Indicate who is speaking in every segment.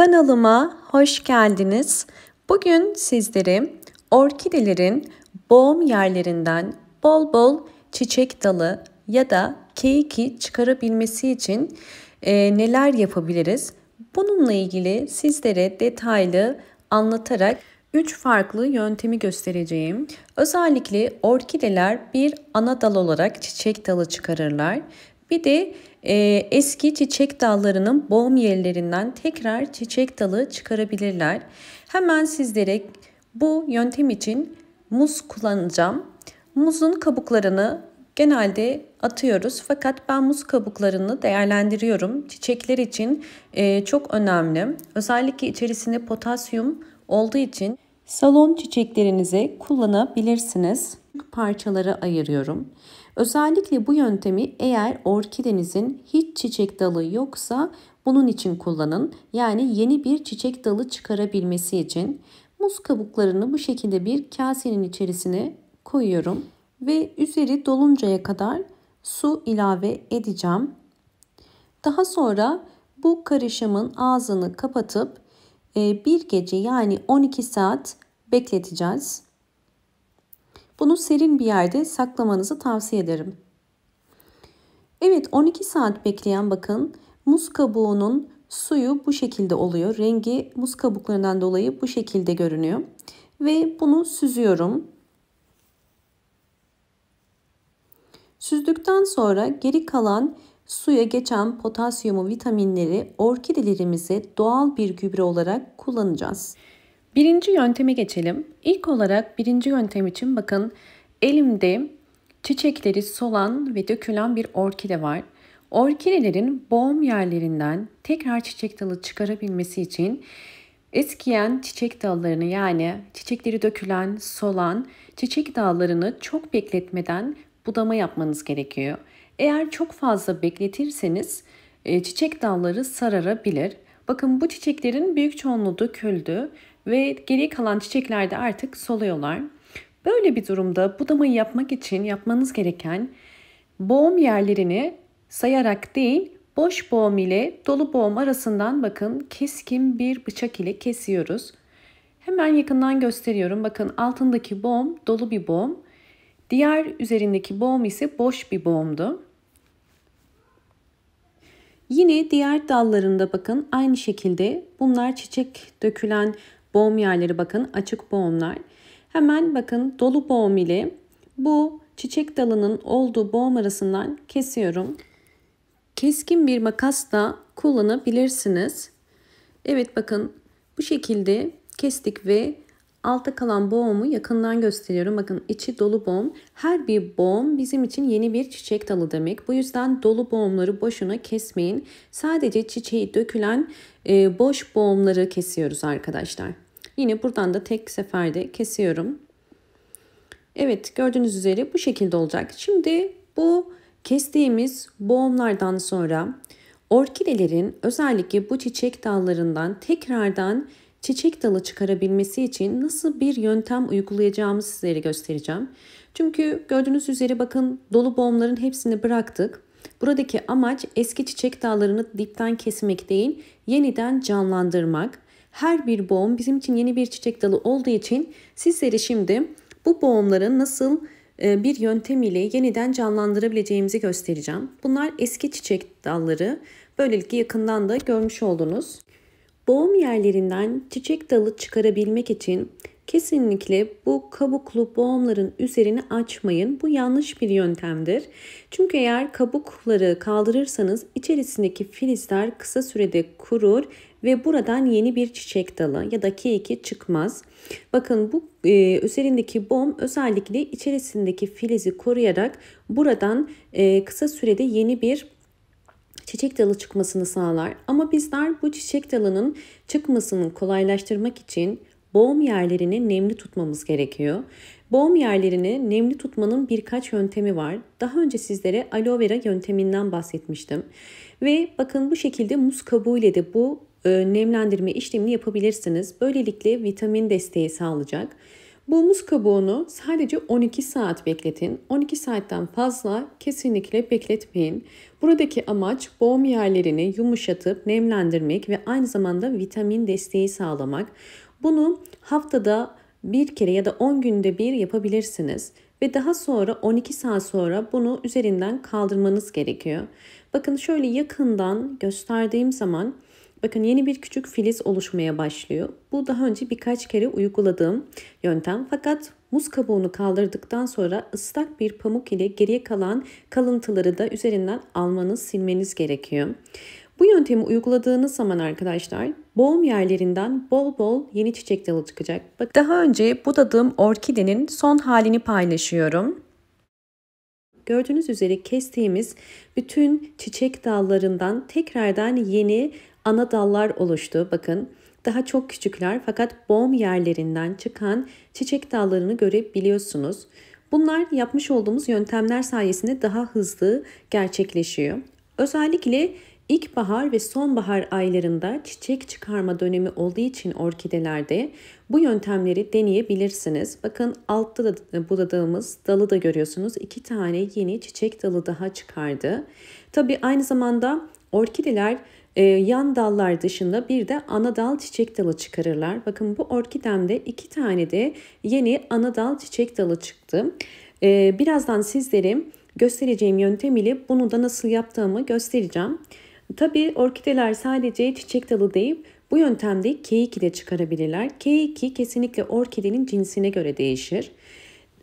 Speaker 1: Kanalıma hoş geldiniz. Bugün sizlere orkidelerin boğum yerlerinden bol bol çiçek dalı ya da keyki çıkarabilmesi için e, neler yapabiliriz? Bununla ilgili sizlere detaylı anlatarak 3 farklı yöntemi göstereceğim. Özellikle orkideler bir ana dal olarak çiçek dalı çıkarırlar bir de e, eski çiçek dallarının boğum yerlerinden tekrar çiçek dalı çıkarabilirler. Hemen sizlere bu yöntem için muz kullanacağım. Muzun kabuklarını genelde atıyoruz fakat ben muz kabuklarını değerlendiriyorum. Çiçekler için e, çok önemli. Özellikle içerisinde potasyum olduğu için salon çiçeklerinize kullanabilirsiniz. Parçalara ayırıyorum. Özellikle bu yöntemi eğer orkidenizin hiç çiçek dalı yoksa bunun için kullanın. Yani yeni bir çiçek dalı çıkarabilmesi için muz kabuklarını bu şekilde bir kasenin içerisine koyuyorum ve üzeri doluncaya kadar su ilave edeceğim. Daha sonra bu karışımın ağzını kapatıp e, bir gece yani 12 saat bekleteceğiz. Bunu serin bir yerde saklamanızı tavsiye ederim. Evet 12 saat bekleyen bakın muz kabuğunun suyu bu şekilde oluyor. Rengi muz kabuklarından dolayı bu şekilde görünüyor. Ve bunu süzüyorum. Süzdükten sonra geri kalan suya geçen potasyumu vitaminleri orkidelerimize doğal bir gübre olarak kullanacağız. Birinci yönteme geçelim. İlk olarak birinci yöntem için bakın elimde çiçekleri solan ve dökülen bir orkide var. Orkidelerin boğum yerlerinden tekrar çiçek dalı çıkarabilmesi için eskiyen çiçek dallarını yani çiçekleri dökülen, solan çiçek dallarını çok bekletmeden budama yapmanız gerekiyor. Eğer çok fazla bekletirseniz e, çiçek dalları sararabilir. Bakın bu çiçeklerin büyük çoğunluğu döküldü ve geriye kalan çiçeklerde artık soluyorlar. Böyle bir durumda budamayı yapmak için yapmanız gereken boğum yerlerini sayarak değil boş boğum ile dolu boğum arasından bakın keskin bir bıçak ile kesiyoruz. Hemen yakından gösteriyorum. Bakın altındaki boğum dolu bir boğum. Diğer üzerindeki boğum ise boş bir boğumdu. Yine diğer dallarında bakın aynı şekilde bunlar çiçek dökülen boğum yerleri bakın açık boğumlar. Hemen bakın dolu boğum ile bu çiçek dalının olduğu boğum arasından kesiyorum. Keskin bir makas da kullanabilirsiniz. Evet bakın bu şekilde kestik ve Altta kalan boğumu yakından gösteriyorum. Bakın içi dolu boğum. Her bir boğum bizim için yeni bir çiçek dalı demek. Bu yüzden dolu boğumları boşuna kesmeyin. Sadece çiçeği dökülen e, boş boğumları kesiyoruz arkadaşlar. Yine buradan da tek seferde kesiyorum. Evet gördüğünüz üzere bu şekilde olacak. Şimdi bu kestiğimiz boğumlardan sonra orkidelerin özellikle bu çiçek dallarından tekrardan çiçek dalı çıkarabilmesi için nasıl bir yöntem uygulayacağımı sizlere göstereceğim. Çünkü gördüğünüz üzere bakın dolu boğumların hepsini bıraktık. Buradaki amaç eski çiçek dallarını dipten kesmek değil, yeniden canlandırmak. Her bir boğum bizim için yeni bir çiçek dalı olduğu için sizlere şimdi bu boğumların nasıl e, bir yöntem ile yeniden canlandırabileceğimizi göstereceğim. Bunlar eski çiçek dalları. Böylelikle yakından da görmüş oldunuz. Boğum yerlerinden çiçek dalı çıkarabilmek için kesinlikle bu kabuklu boğumların üzerini açmayın. Bu yanlış bir yöntemdir. Çünkü eğer kabukları kaldırırsanız içerisindeki filizler kısa sürede kurur ve buradan yeni bir çiçek dalı ya da keyki çıkmaz. Bakın bu e, üzerindeki boğum, özellikle içerisindeki filizi koruyarak buradan e, kısa sürede yeni bir çiçek dalı çıkmasını sağlar ama bizler bu çiçek dalının çıkmasını kolaylaştırmak için boğum yerlerini nemli tutmamız gerekiyor. Boğum yerlerini nemli tutmanın birkaç yöntemi var. Daha önce sizlere aloe vera yönteminden bahsetmiştim. Ve bakın bu şekilde muz kabuğuyla de bu e, nemlendirme işlemini yapabilirsiniz. Böylelikle vitamin desteği sağlayacak. Bu muz kabuğunu sadece 12 saat bekletin. 12 saatten fazla kesinlikle bekletmeyin. Buradaki amaç boğum yerlerini yumuşatıp nemlendirmek ve aynı zamanda vitamin desteği sağlamak. Bunu haftada bir kere ya da 10 günde bir yapabilirsiniz ve daha sonra 12 saat sonra bunu üzerinden kaldırmanız gerekiyor. Bakın şöyle yakından gösterdiğim zaman Bakın yeni bir küçük filiz oluşmaya başlıyor. Bu daha önce birkaç kere uyguladığım yöntem fakat muz kabuğunu kaldırdıktan sonra ıslak bir pamuk ile geriye kalan kalıntıları da üzerinden almanız, silmeniz gerekiyor. Bu yöntemi uyguladığınız zaman arkadaşlar boğum yerlerinden bol bol yeni çiçek dalı çıkacak. Bak daha önce budadığım orkidenin son halini paylaşıyorum. Gördüğünüz üzere kestiğimiz bütün çiçek dallarından tekrardan yeni ana dallar oluştu. Bakın daha çok küçükler fakat bom yerlerinden çıkan çiçek dallarını görebiliyorsunuz. Bunlar yapmış olduğumuz yöntemler sayesinde daha hızlı gerçekleşiyor. Özellikle İlkbahar ve sonbahar aylarında çiçek çıkarma dönemi olduğu için orkidelerde bu yöntemleri deneyebilirsiniz. Bakın altta da budadığımız dalı da görüyorsunuz. İki tane yeni çiçek dalı daha çıkardı. Tabii aynı zamanda orkideler ee, yan dallar dışında bir de ana dal çiçek dalı çıkarırlar. Bakın bu orkidemde iki tane de yeni ana dal çiçek dalı çıktı. Ee, birazdan sizlere göstereceğim yöntem ile bunu da nasıl yaptığımı göstereceğim. Tabi orkideler sadece çiçek dalı deyip bu yöntemde K2 de çıkarabilirler. K2 kesinlikle orkidenin cinsine göre değişir.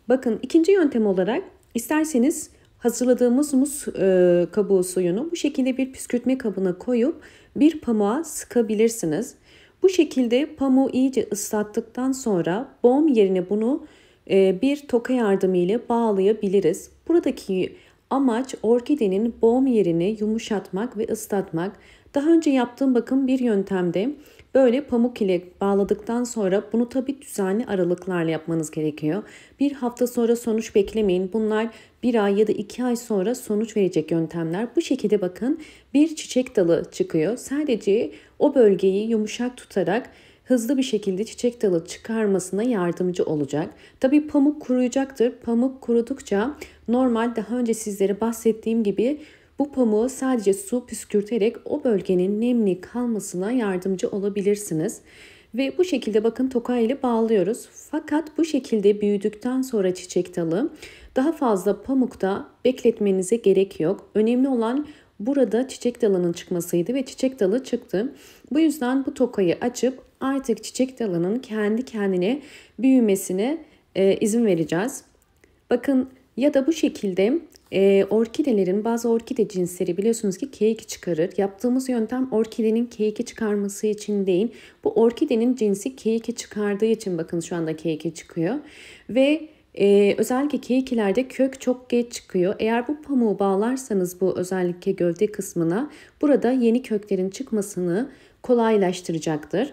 Speaker 1: Bakın ikinci yöntem olarak isterseniz Hazırladığımız muz e, kabuğu suyunu bu şekilde bir püskürtme kabına koyup bir pamuğa sıkabilirsiniz. Bu şekilde pamuğu iyice ıslattıktan sonra bom yerine bunu e, bir toka yardımıyla bağlayabiliriz. Buradaki amaç orkidenin bom yerini yumuşatmak ve ıslatmak. Daha önce yaptığım bakın bir yöntemde böyle pamuk ile bağladıktan sonra bunu tabi düzenli aralıklarla yapmanız gerekiyor. Bir hafta sonra sonuç beklemeyin. Bunlar bir ay ya da iki ay sonra sonuç verecek yöntemler. Bu şekilde bakın bir çiçek dalı çıkıyor. Sadece o bölgeyi yumuşak tutarak hızlı bir şekilde çiçek dalı çıkarmasına yardımcı olacak. Tabi pamuk kuruyacaktır. Pamuk kurudukça normal daha önce sizlere bahsettiğim gibi bu pamuğu sadece su püskürterek o bölgenin nemli kalmasına yardımcı olabilirsiniz. Ve bu şekilde bakın toka ile bağlıyoruz. Fakat bu şekilde büyüdükten sonra çiçek dalı daha fazla pamukta bekletmenize gerek yok. Önemli olan burada çiçek dalının çıkmasıydı ve çiçek dalı çıktı. Bu yüzden bu tokayı açıp artık çiçek dalının kendi kendine büyümesine e, izin vereceğiz. Bakın ya da bu şekilde e, orkidelerin bazı orkide cinsleri biliyorsunuz ki keyik çıkarır. Yaptığımız yöntem orkidenin keyiki çıkarması için değil. Bu orkidenin cinsi keyiki çıkardığı için bakın şu anda keyiki çıkıyor. Ve ee, özellikle keyikilerde kök çok geç çıkıyor. Eğer bu pamuğu bağlarsanız bu özellikle gövde kısmına burada yeni köklerin çıkmasını kolaylaştıracaktır.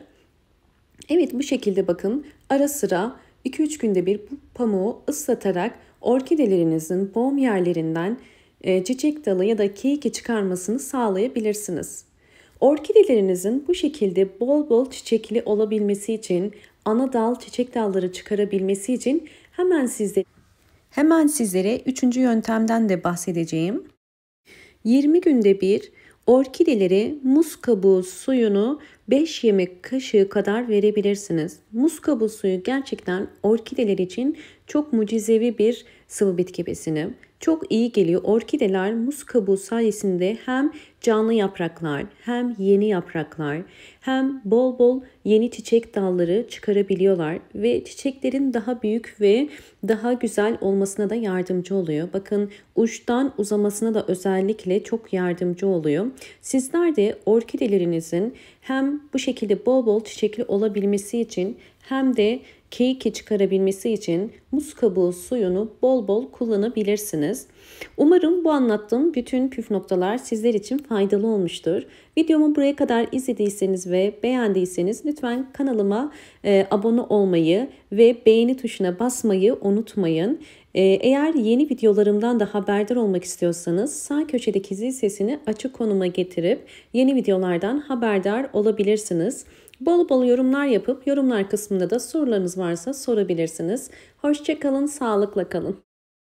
Speaker 1: Evet bu şekilde bakın ara sıra 2-3 günde bir bu pamuğu ıslatarak orkidelerinizin boğum yerlerinden e, çiçek dalı ya da keyke çıkarmasını sağlayabilirsiniz. Orkidelerinizin bu şekilde bol bol çiçekli olabilmesi için, ana dal çiçek dalları çıkarabilmesi için hemen sizde hemen sizlere üçüncü yöntemden de bahsedeceğim. 20 günde bir orkidelere muz kabuğu suyunu 5 yemek kaşığı kadar verebilirsiniz. Muz kabuğu suyu gerçekten orkideler için çok mucizevi bir sıvı bitki besini. Çok iyi geliyor. Orkideler muz kabuğu sayesinde hem canlı yapraklar, hem yeni yapraklar, hem bol bol yeni çiçek dalları çıkarabiliyorlar ve çiçeklerin daha büyük ve daha güzel olmasına da yardımcı oluyor. Bakın uçtan uzamasına da özellikle çok yardımcı oluyor. Sizler de orkidelerinizin hem bu şekilde bol bol çiçekli olabilmesi için hem de keyke çıkarabilmesi için muz kabuğu suyunu bol bol kullanabilirsiniz. Umarım bu anlattığım bütün püf noktalar sizler için faydalı olmuştur. Videomu buraya kadar izlediyseniz ve beğendiyseniz lütfen kanalıma e, abone olmayı ve beğeni tuşuna basmayı unutmayın. E, eğer yeni videolarımdan da haberdar olmak istiyorsanız sağ köşedeki zil sesini açık konuma getirip yeni videolardan haberdar olabilirsiniz. Bol bol yorumlar yapıp yorumlar kısmında da sorularınız varsa sorabilirsiniz. Hoşçakalın, sağlıkla kalın.